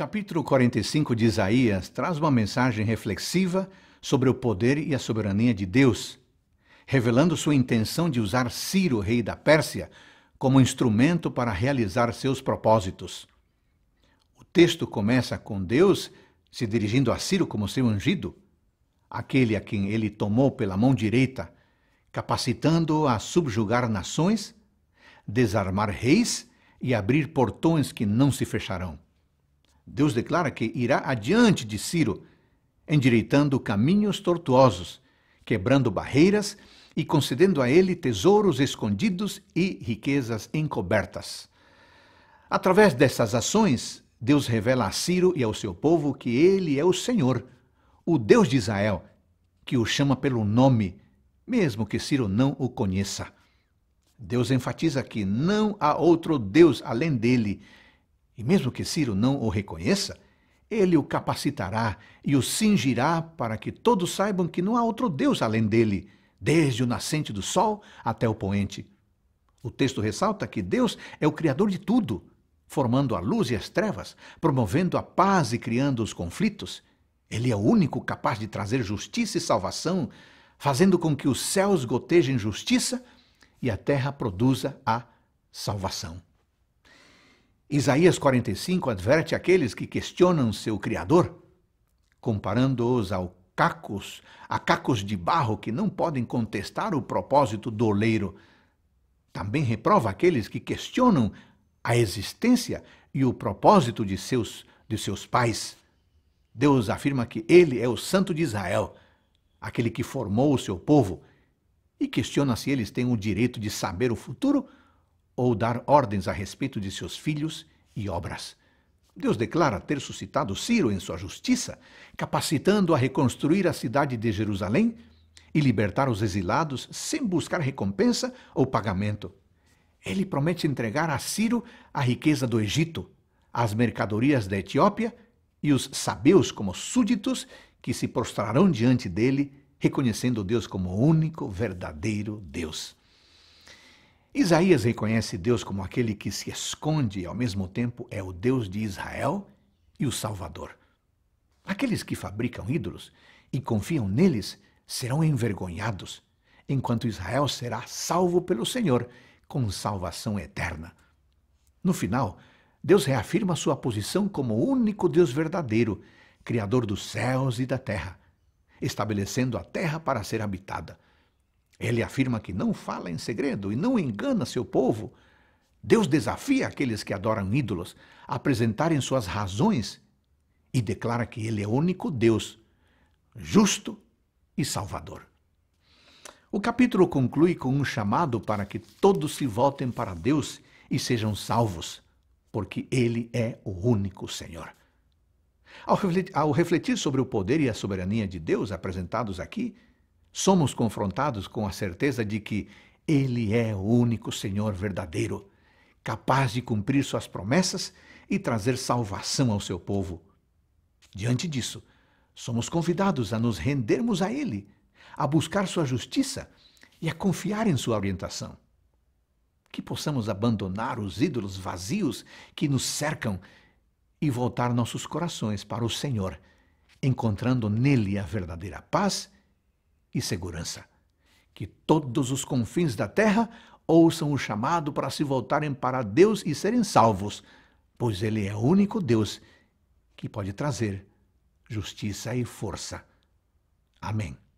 capítulo 45 de Isaías traz uma mensagem reflexiva sobre o poder e a soberania de Deus, revelando sua intenção de usar Ciro, rei da Pérsia, como instrumento para realizar seus propósitos. O texto começa com Deus se dirigindo a Ciro como seu ungido, aquele a quem ele tomou pela mão direita, capacitando-o a subjugar nações, desarmar reis e abrir portões que não se fecharão. Deus declara que irá adiante de Ciro, endireitando caminhos tortuosos, quebrando barreiras e concedendo a ele tesouros escondidos e riquezas encobertas. Através dessas ações, Deus revela a Ciro e ao seu povo que ele é o Senhor, o Deus de Israel, que o chama pelo nome, mesmo que Ciro não o conheça. Deus enfatiza que não há outro Deus além dele, e mesmo que Ciro não o reconheça, ele o capacitará e o cingirá para que todos saibam que não há outro Deus além dele, desde o nascente do sol até o poente. O texto ressalta que Deus é o Criador de tudo, formando a luz e as trevas, promovendo a paz e criando os conflitos. Ele é o único capaz de trazer justiça e salvação, fazendo com que os céus gotejem justiça e a terra produza a salvação. Isaías 45 adverte aqueles que questionam seu Criador, comparando-os ao cacos, a cacos de barro que não podem contestar o propósito do oleiro. Também reprova aqueles que questionam a existência e o propósito de seus, de seus pais. Deus afirma que ele é o santo de Israel, aquele que formou o seu povo, e questiona se eles têm o direito de saber o futuro ou dar ordens a respeito de seus filhos e obras. Deus declara ter suscitado Ciro em sua justiça, capacitando a reconstruir a cidade de Jerusalém e libertar os exilados sem buscar recompensa ou pagamento. Ele promete entregar a Ciro a riqueza do Egito, as mercadorias da Etiópia e os sabeus como súditos que se prostrarão diante dele, reconhecendo Deus como único verdadeiro Deus. Isaías reconhece Deus como aquele que se esconde e ao mesmo tempo é o Deus de Israel e o Salvador. Aqueles que fabricam ídolos e confiam neles serão envergonhados, enquanto Israel será salvo pelo Senhor com salvação eterna. No final, Deus reafirma sua posição como o único Deus verdadeiro, Criador dos céus e da terra, estabelecendo a terra para ser habitada. Ele afirma que não fala em segredo e não engana seu povo. Deus desafia aqueles que adoram ídolos a apresentarem suas razões e declara que Ele é o único Deus, justo e salvador. O capítulo conclui com um chamado para que todos se voltem para Deus e sejam salvos, porque Ele é o único Senhor. Ao refletir sobre o poder e a soberania de Deus apresentados aqui, somos confrontados com a certeza de que Ele é o único Senhor verdadeiro, capaz de cumprir suas promessas e trazer salvação ao seu povo. Diante disso, somos convidados a nos rendermos a Ele, a buscar sua justiça e a confiar em sua orientação. Que possamos abandonar os ídolos vazios que nos cercam e voltar nossos corações para o Senhor, encontrando nele a verdadeira paz e segurança. Que todos os confins da terra ouçam o chamado para se voltarem para Deus e serem salvos, pois Ele é o único Deus que pode trazer justiça e força. Amém.